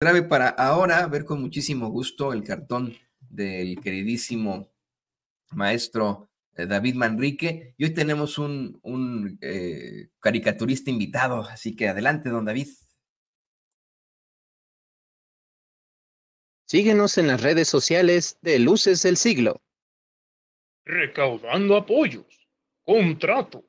grave para ahora ver con muchísimo gusto el cartón del queridísimo maestro eh, David Manrique. Y hoy tenemos un, eh, caricaturista invitado, así que adelante, don David. Síguenos en las redes sociales de Luces del Siglo. Recaudando apoyos. Contrato.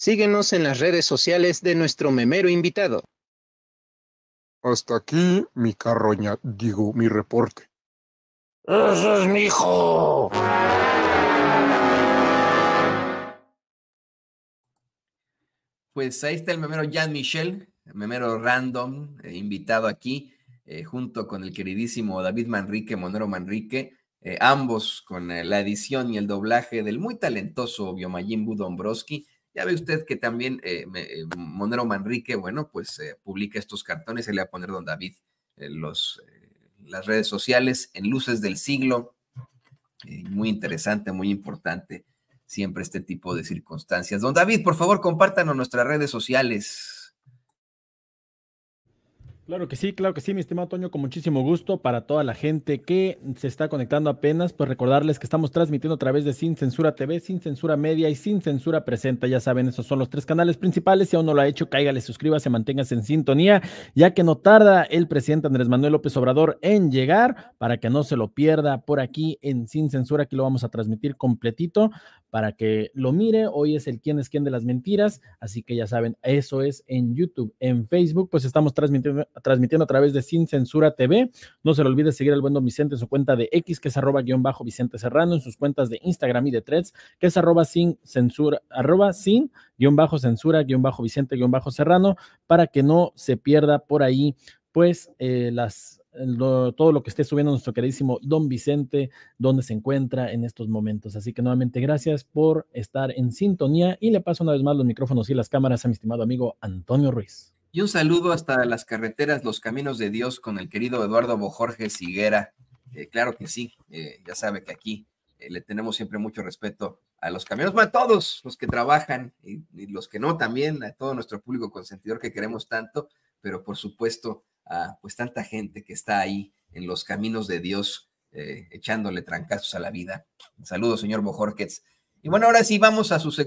Síguenos en las redes sociales de nuestro memero invitado. Hasta aquí mi carroña, digo, mi reporte. ¡Eso es mi hijo! Pues ahí está el memero Jean Michel, memero random, eh, invitado aquí, eh, junto con el queridísimo David Manrique, Monero Manrique, eh, ambos con la edición y el doblaje del muy talentoso Biomayim Budombroski ya ve usted que también eh, eh, Monero Manrique, bueno, pues eh, publica estos cartones, se le va a poner don David los, las redes sociales en luces del siglo. muy interesante, muy importante siempre este tipo de circunstancias. Don David, por favor, compártanos nuestras redes sociales. Claro que sí, claro que sí, mi estimado Toño, con muchísimo gusto para toda la gente que se está conectando apenas, pues recordarles que estamos transmitiendo a través de Sin Censura TV, Sin Censura Media y Sin Censura Presenta, ya saben, esos son los tres canales principales, si aún no lo ha hecho, cáigale, suscríbase, manténgase en sintonía, ya que no tarda el presidente Andrés Manuel López Obrador en llegar, para que no se lo pierda por aquí en Sin Censura, aquí lo vamos a transmitir completito para que lo mire, hoy es el quién es quién de las mentiras, así que ya saben, eso es en YouTube, en Facebook, pues estamos transmitiendo transmitiendo a través de Sin Censura TV. No se le olvide seguir al buen don Vicente en su cuenta de X, que es arroba guión bajo Vicente Serrano, en sus cuentas de Instagram y de Threads, que es arroba sin censura, arroba sin guión bajo censura, guión bajo Vicente, guión bajo Serrano, para que no se pierda por ahí, pues, eh, las, todo lo que esté subiendo nuestro queridísimo Don Vicente, donde se encuentra en estos momentos. Así que nuevamente gracias por estar en sintonía y le paso una vez más los micrófonos y las cámaras a mi estimado amigo Antonio Ruiz. Y un saludo hasta las carreteras, los caminos de Dios con el querido Eduardo Bojorge Higuera. Eh, claro que sí, eh, ya sabe que aquí eh, le tenemos siempre mucho respeto a los caminos, a todos los que trabajan y, los que no también, a todo nuestro público consentidor que queremos tanto, pero por supuesto a pues tanta gente que está ahí en los caminos de Dios echándole trancazos a la vida. Saludos, señor Bojorges. Y bueno, ahora sí vamos a su